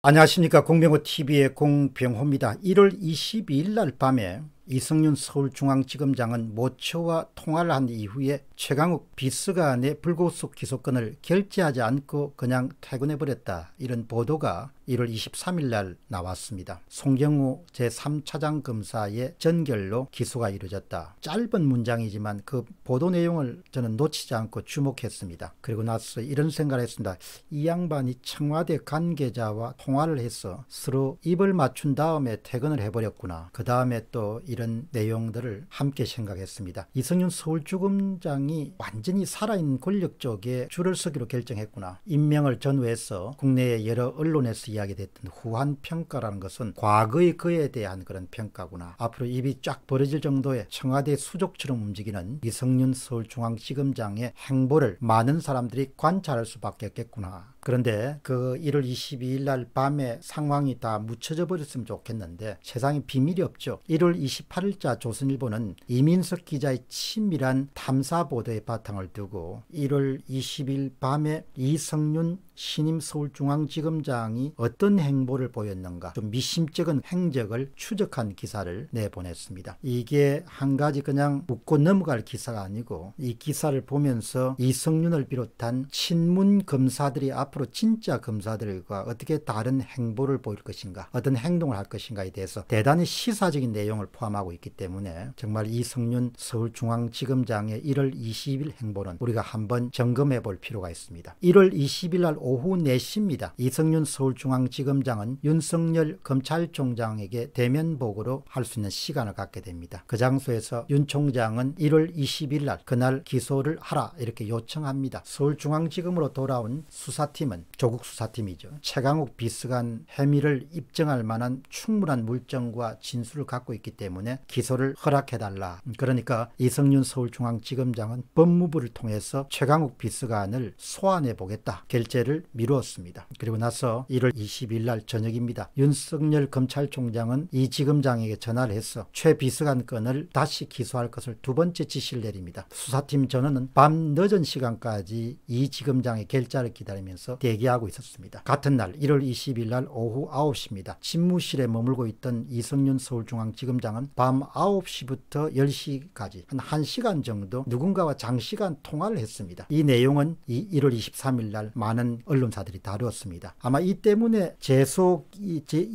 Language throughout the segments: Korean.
안녕하십니까 공병호TV의 공병호입니다. 1월 22일 날 밤에 이성윤 서울중앙지검장은 모처와 통화를 한 이후에 최강욱 비스간의 불구속 기소권을 결제하지 않고 그냥 퇴근해버렸다. 이런 보도가 1월 23일 날 나왔습니다. 송경우 제3차장 검사의 전결로 기소가 이루어졌다. 짧은 문장이지만 그 보도 내용을 저는 놓치지 않고 주목했습니다. 그리고 나서 이런 생각을 했습니다. 이 양반이 청와대 관계자와 통화를 해서 서로 입을 맞춘 다음에 퇴근을 해버렸구나. 그 다음에 또 이런 내용들을 함께 생각했습니다. 이성윤 서울주검장이 완전히 살아있는 권력 쪽에 줄을 서기로 결정했구나. 임명을 전후해서 국내의 여러 언론에서 이야기됐던 후한 평가라는 것은 과거의 그에 대한 그런 평가구나. 앞으로 입이 쫙 벌어질 정도의 청와대 수족처럼 움직이는 이성윤 서울중앙지검장의 행보를 많은 사람들이 관찰할 수밖에 없겠구나. 그런데 그 1월 22일 날 밤에 상황이 다 묻혀져 버렸으면 좋겠는데 세상에 비밀이 없죠. 1월 28일자 조선일보는 이민석 기자의 치밀한 탐사 보도에 바탕을 두고 1월 20일 밤에 이성윤 신임 서울중앙지검장이 어떤 행보를 보였는가 좀 미심쩍은 행적을 추적한 기사를 내보냈습니다. 이게 한 가지 그냥 웃고 넘어갈 기사가 아니고 이 기사를 보면서 이성윤을 비롯한 친문 검사들이 앞 앞으로 진짜 검사들과 어떻게 다른 행보를 보일 것인가 어떤 행동을 할 것인가에 대해서 대단히 시사적인 내용을 포함하고 있기 때문에 정말 이성윤 서울중앙지검장의 1월 20일 행보는 우리가 한번 점검해 볼 필요가 있습니다. 1월 20일 날 오후 4시입니다. 이성윤 서울중앙지검장은 윤석열 검찰총장에게 대면 보고로 할 수 있는 시간을 갖게 됩니다. 그 장소에서 윤 총장은 1월 20일 날 그날 기소를 하라 이렇게 요청합니다. 서울중앙지검으로 돌아온 수사팀 수사팀은 조국 수사팀이죠. 최강욱 비스간 혐의를 입증할 만한 충분한 물증과 진술을 갖고 있기 때문에 기소를 허락해달라. 그러니까 이성윤 서울중앙지검장은 법무부를 통해서 최강욱 비스간을 소환해 보겠다. 결재를 미루었습니다. 그리고 나서 1월 20일 날 저녁입니다. 윤석열 검찰총장은 이 지검장에게 전화를 해서 최 비스간 건을 다시 기소할 것을 두 번째 지시를 내립니다. 수사팀 전원은 밤 늦은 시간까지 이 지검장의 결자를 기다리면서 대해서 대기하고 있었습니다. 같은 날 1월 20일 날 오후 9시입니다. 집무실에 머물고 있던 이성윤 서울중앙지검장은 밤 9시부터 10시까지 한 1시간 정도 누군가와 장시간 통화를 했습니다. 이 내용은 이 1월 23일 날 많은 언론사들이 다루었습니다. 아마 이 때문에 재소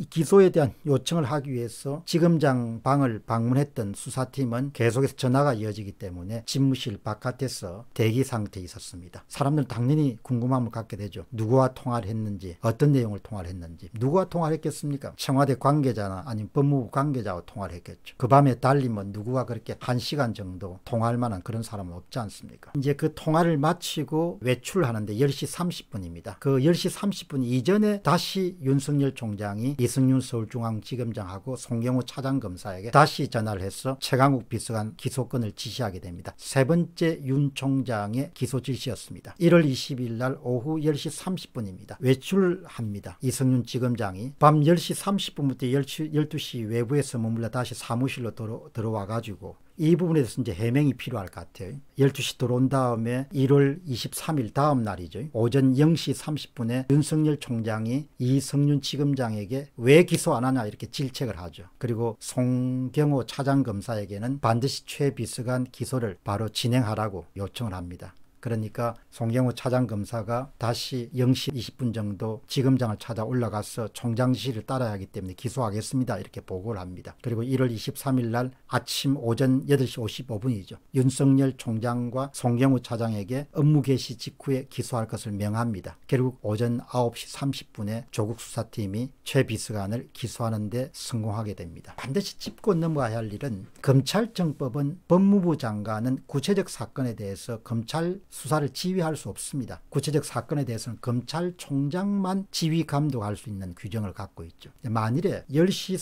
기소에 대한 요청을 하기 위해서 지검장 방을 방문했던 수사팀은 계속해서 전화가 이어지기 때문에 집무실 바깥에서 대기 상태에 있었습니다. 사람들 당연히 궁금함을 갖게 되죠. 있죠. 누구와 통화를 했는지 어떤 내용을 통화를 했는지 누구와 통화를 했겠습니까? 청와대 관계자나 아니면 법무부 관계자와 통화를 했겠죠. 그 밤에 달리면 누구와 그렇게 한 시간 정도 통화할 만한 그런 사람은 없지 않습니까? 이제 그 통화를 마치고 외출하는데 10시 30분입니다. 그 10시 30분 이전에 다시 윤석열 총장이 이승윤 서울중앙지검장하고 송경호 차장검사에게 다시 전화를 해서 최강욱 비서관 기소권을 지시하게 됩니다. 세 번째 윤 총장의 기소 지시였습니다. 1월 20일 날 오후 10시 30분입니다. 외출합니다. 이성윤 지검장이 밤 10시 30분부터 10시, 12시 외부에서 머물러 다시 사무실로 들어, 들어와 가지고 이 부분에 대해서 이제 해명이 필요할 것 같아요. 12시 들어온 다음에 1월 23일 다음 날이죠. 오전 0시 30분에 윤석열 총장이 이성윤 지검장에게 왜 기소 안 하냐 이렇게 질책을 하죠. 그리고 송경호 차장검사에게는 반드시 최비서관 기소를 바로 진행하라고 요청을 합니다. 그러니까 송경호 차장검사가 다시 0시 20분 정도 지검장을 찾아 올라가서 총장실을 따라야 하기 때문에 기소하겠습니다. 이렇게 보고를 합니다. 그리고 1월 23일 날 아침 오전 8시 55분이죠. 윤석열 총장과 송경호 차장에게 업무 개시 직후에 기소할 것을 명합니다. 결국 오전 9시 30분에 조국 수사팀이 최 비서관을 기소하는데 성공하게 됩니다. 반드시 짚고 넘어가야 할 일은 검찰청법은 법무부 장관은 구체적 사건에 대해서 검찰 수사를 지휘할 수 없습니다. 구체적 사건에 대해서는 검찰총장만 지휘 감독할 수 있는 규정을 갖고 있죠. 만일에 10시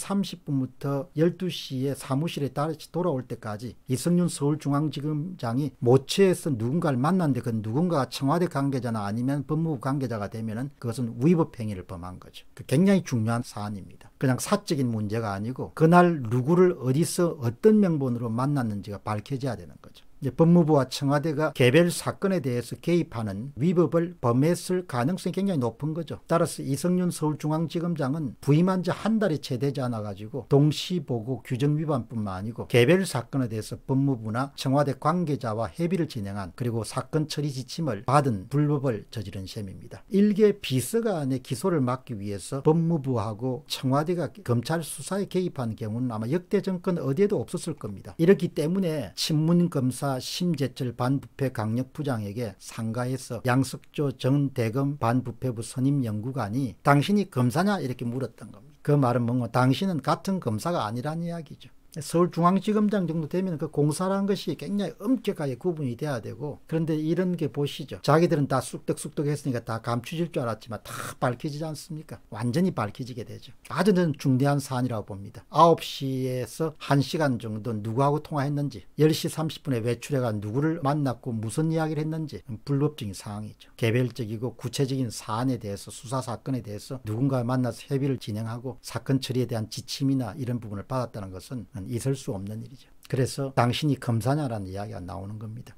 30분부터 12시에 사무실에 다시 돌아올 때까지 이성윤 서울중앙지검장이 모처에서 누군가를 만났는데 그 누군가가 청와대 관계자나 아니면 법무부 관계자가 되면 그것은 위법 행위를 범한 거죠. 그 굉장히 중요한 사안입니다. 그냥 사적인 문제가 아니고 그날 누구를 어디서 어떤 명분으로 만났는지가 밝혀져야 되는 거죠. 법무부와 청와대가 개별 사건에 대해서 개입하는 위법을 범했을 가능성이 굉장히 높은 거죠. 따라서 이성윤 서울중앙지검장은 부임한 지 한 달이 채 되지 않아가지고 동시보고 규정 위반뿐만 아니고 개별 사건에 대해서 법무부나 청와대 관계자와 협의를 진행한 그리고 사건 처리 지침을 받은 불법을 저지른 셈입니다. 일개 비서관의 기소를 막기 위해서 법무부하고 청와대가 검찰 수사에 개입한 경우는 아마 역대 정권 어디에도 없었을 겁니다. 이렇기 때문에 친문 검사 심재철 반부패 강력부장에게 상가에서 양석조 전 대검 반부패부 선임연구관이 당신이 검사냐 이렇게 물었던 겁니다. 그 말은 뭔가 당신은 같은 검사가 아니란 이야기죠. 서울중앙지검장 정도 되면 그 공사라는 것이 굉장히 엄격하게 구분이 돼야 되고 그런데 이런 게 보시죠. 자기들은 다 쑥덕쑥덕 했으니까 다 감추질 줄 알았지만 다 밝혀지지 않습니까? 완전히 밝혀지게 되죠. 아주 저는 중대한 사안이라고 봅니다. 9시에서 1시간 정도 누구하고 통화했는지 10시 30분에 외출해가 누구를 만났고 무슨 이야기를 했는지 불법적인 상황이죠. 개별적이고 구체적인 사안에 대해서 수사 사건에 대해서 누군가 만나서 협의를 진행하고 사건 처리에 대한 지침이나 이런 부분을 받았다는 것은 일 있을 수 없는 일이죠. 그래서 당신이 검사냐라는 이야기가 나오는 겁니다.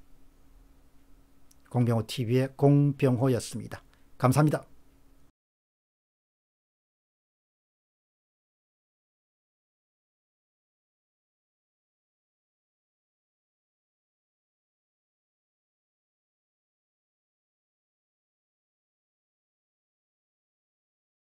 공병호 TV의 공병호였습니다. 감사합니다.